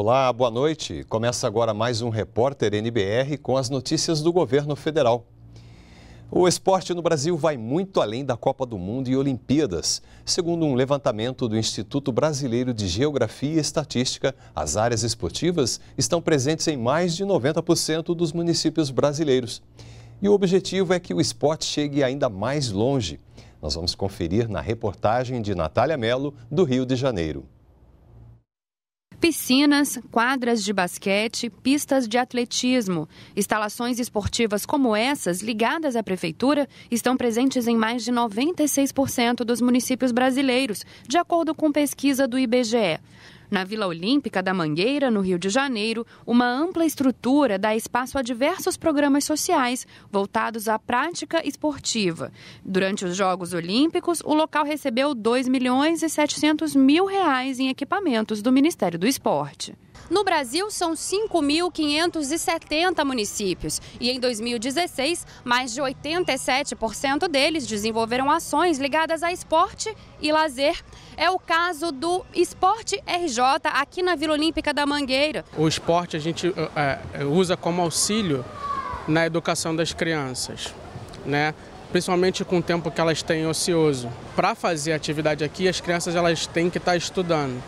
Olá, boa noite. Começa agora mais um Repórter NBR com as notícias do governo federal. O esporte no Brasil vai muito além da Copa do Mundo e Olimpíadas. Segundo um levantamento do Instituto Brasileiro de Geografia e Estatística, as áreas esportivas estão presentes em mais de 90% dos municípios brasileiros. E o objetivo é que o esporte chegue ainda mais longe. Nós vamos conferir na reportagem de Natália Melo, do Rio de Janeiro piscinas, quadras de basquete, pistas de atletismo. Instalações esportivas como essas, ligadas à prefeitura, estão presentes em mais de 96% dos municípios brasileiros, de acordo com pesquisa do IBGE. Na Vila Olímpica da Mangueira, no Rio de Janeiro, uma ampla estrutura dá espaço a diversos programas sociais voltados à prática esportiva. Durante os Jogos Olímpicos, o local recebeu 2 milhões e 700 mil reais em equipamentos do Ministério do Esporte. No Brasil, são 5.570 municípios e em 2016, mais de 87% deles desenvolveram ações ligadas a esporte e lazer. É o caso do Esporte RJ aqui na Vila Olímpica da Mangueira. O esporte a gente é, é, usa como auxílio na educação das crianças, né? principalmente com o tempo que elas têm ocioso. Para fazer atividade aqui, as crianças elas têm que estar tá estudando.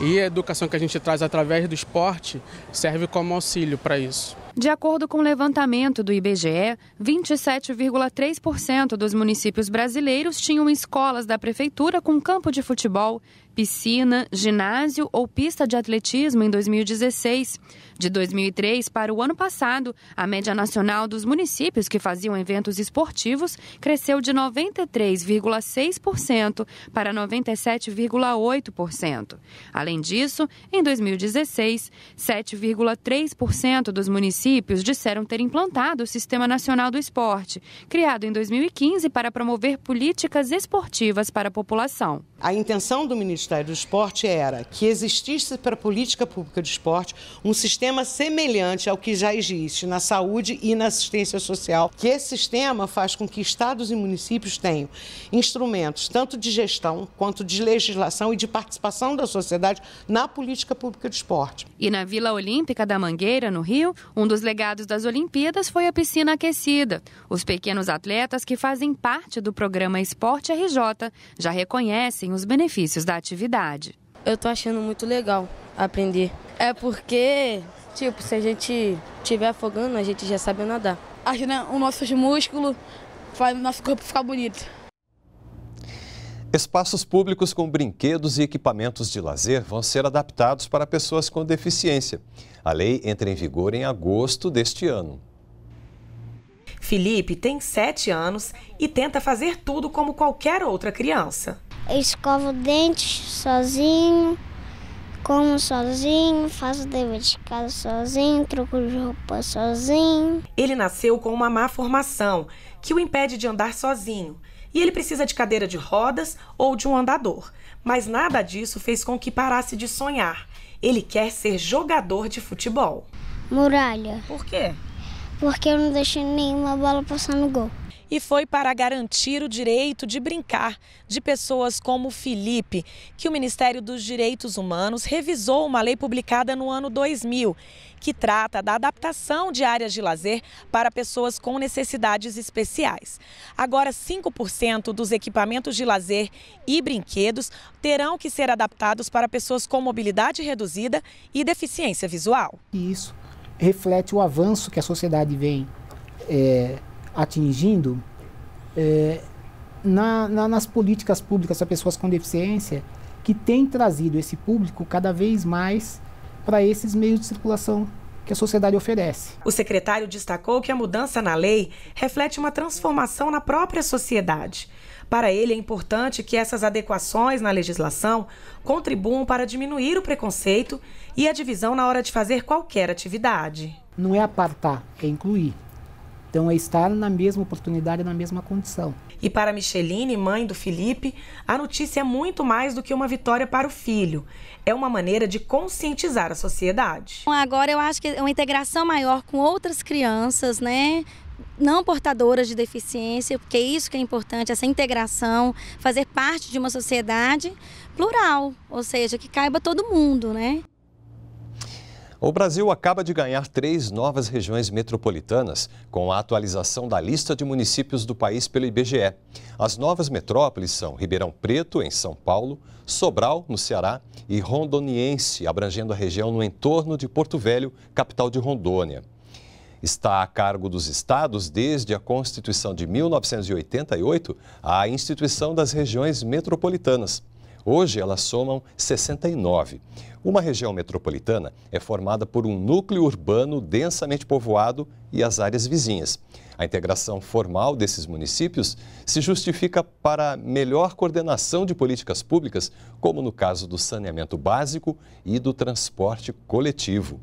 E a educação que a gente traz através do esporte serve como auxílio para isso. De acordo com o levantamento do IBGE, 27,3% dos municípios brasileiros tinham escolas da prefeitura com campo de futebol, piscina, ginásio ou pista de atletismo em 2016. De 2003 para o ano passado, a média nacional dos municípios que faziam eventos esportivos cresceu de 93,6% para 97,8%. Além disso, em 2016, 7,3% dos municípios disseram ter implantado o Sistema Nacional do Esporte, criado em 2015 para promover políticas esportivas para a população. A intenção do Ministério do Esporte era que existisse para a política pública de esporte um sistema sistema semelhante ao que já existe na saúde e na assistência social, que esse sistema faz com que estados e municípios tenham instrumentos tanto de gestão quanto de legislação e de participação da sociedade na política pública de esporte. E na Vila Olímpica da Mangueira, no Rio, um dos legados das Olimpíadas foi a piscina aquecida. Os pequenos atletas que fazem parte do programa Esporte RJ já reconhecem os benefícios da atividade. Eu estou achando muito legal aprender é porque, tipo, se a gente tiver afogando, a gente já sabe nadar. Ajuda né, os nossos músculos, faz o nosso corpo ficar bonito. Espaços públicos com brinquedos e equipamentos de lazer vão ser adaptados para pessoas com deficiência. A lei entra em vigor em agosto deste ano. Felipe tem 7 anos e tenta fazer tudo como qualquer outra criança. Escova escovo dentes sozinho, como sozinho, faço dever de casa sozinho, troco de roupa sozinho. Ele nasceu com uma má formação que o impede de andar sozinho. E ele precisa de cadeira de rodas ou de um andador. Mas nada disso fez com que parasse de sonhar. Ele quer ser jogador de futebol. Muralha. Por quê? Porque eu não deixei nenhuma bola passar no gol e foi para garantir o direito de brincar de pessoas como Felipe, que o Ministério dos Direitos Humanos revisou uma lei publicada no ano 2000, que trata da adaptação de áreas de lazer para pessoas com necessidades especiais. Agora, 5% dos equipamentos de lazer e brinquedos terão que ser adaptados para pessoas com mobilidade reduzida e deficiência visual. Isso reflete o avanço que a sociedade vem é, atingindo, é, na, na, nas políticas públicas para pessoas com deficiência, que tem trazido esse público cada vez mais para esses meios de circulação que a sociedade oferece. O secretário destacou que a mudança na lei reflete uma transformação na própria sociedade. Para ele, é importante que essas adequações na legislação contribuam para diminuir o preconceito e a divisão na hora de fazer qualquer atividade. Não é apartar, é incluir. Então, é estar na mesma oportunidade, na mesma condição. E para Micheline, mãe do Felipe, a notícia é muito mais do que uma vitória para o filho. É uma maneira de conscientizar a sociedade. Então, agora, eu acho que é uma integração maior com outras crianças, né? não portadoras de deficiência, porque é isso que é importante, essa integração, fazer parte de uma sociedade plural, ou seja, que caiba todo mundo, né? O Brasil acaba de ganhar três novas regiões metropolitanas, com a atualização da lista de municípios do país pelo IBGE. As novas metrópoles são Ribeirão Preto, em São Paulo, Sobral, no Ceará, e Rondoniense, abrangendo a região no entorno de Porto Velho, capital de Rondônia. Está a cargo dos estados desde a Constituição de 1988 a instituição das regiões metropolitanas. Hoje elas somam 69. Uma região metropolitana é formada por um núcleo urbano densamente povoado e as áreas vizinhas. A integração formal desses municípios se justifica para melhor coordenação de políticas públicas, como no caso do saneamento básico e do transporte coletivo.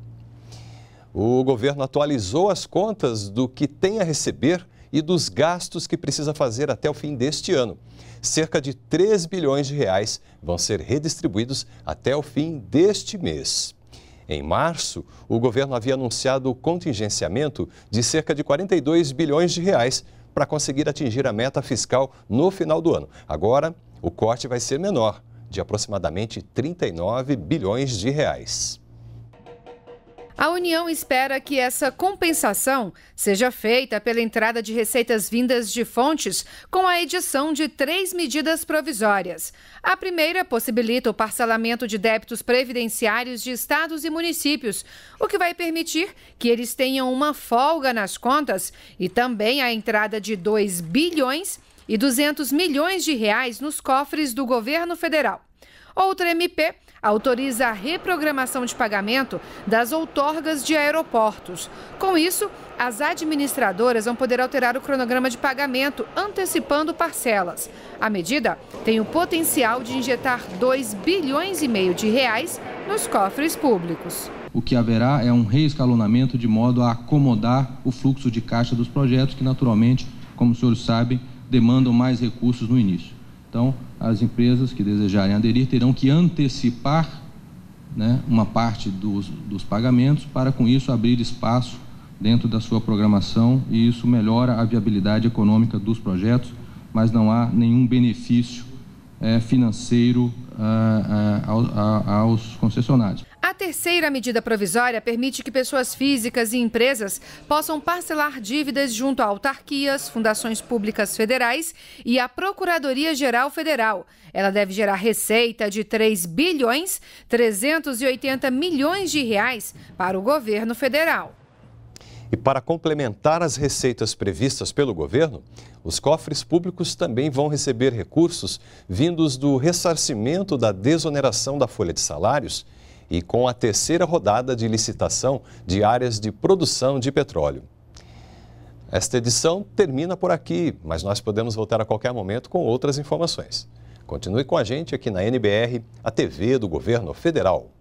O governo atualizou as contas do que tem a receber e dos gastos que precisa fazer até o fim deste ano. Cerca de 3 bilhões de reais vão ser redistribuídos até o fim deste mês. Em março, o governo havia anunciado o contingenciamento de cerca de 42 bilhões de reais para conseguir atingir a meta fiscal no final do ano. Agora, o corte vai ser menor, de aproximadamente 39 bilhões de reais. A União espera que essa compensação seja feita pela entrada de receitas vindas de fontes com a edição de três medidas provisórias. A primeira possibilita o parcelamento de débitos previdenciários de estados e municípios, o que vai permitir que eles tenham uma folga nas contas e também a entrada de 2 bilhões e 200 milhões de reais nos cofres do governo federal. Outra MP autoriza a reprogramação de pagamento das outorgas de aeroportos. Com isso, as administradoras vão poder alterar o cronograma de pagamento, antecipando parcelas. A medida tem o potencial de injetar 2 bilhões e meio de reais nos cofres públicos. O que haverá é um reescalonamento de modo a acomodar o fluxo de caixa dos projetos que naturalmente, como os senhores sabem, demandam mais recursos no início. Então, as empresas que desejarem aderir terão que antecipar né, uma parte dos, dos pagamentos para, com isso, abrir espaço dentro da sua programação e isso melhora a viabilidade econômica dos projetos, mas não há nenhum benefício é, financeiro ah, ah, aos concessionários terceira medida provisória permite que pessoas físicas e empresas possam parcelar dívidas junto a autarquias, fundações públicas federais e a Procuradoria-Geral Federal. Ela deve gerar receita de 3 bilhões 380 milhões de reais para o governo federal. E para complementar as receitas previstas pelo governo, os cofres públicos também vão receber recursos vindos do ressarcimento da desoneração da folha de salários e com a terceira rodada de licitação de áreas de produção de petróleo. Esta edição termina por aqui, mas nós podemos voltar a qualquer momento com outras informações. Continue com a gente aqui na NBR, a TV do Governo Federal.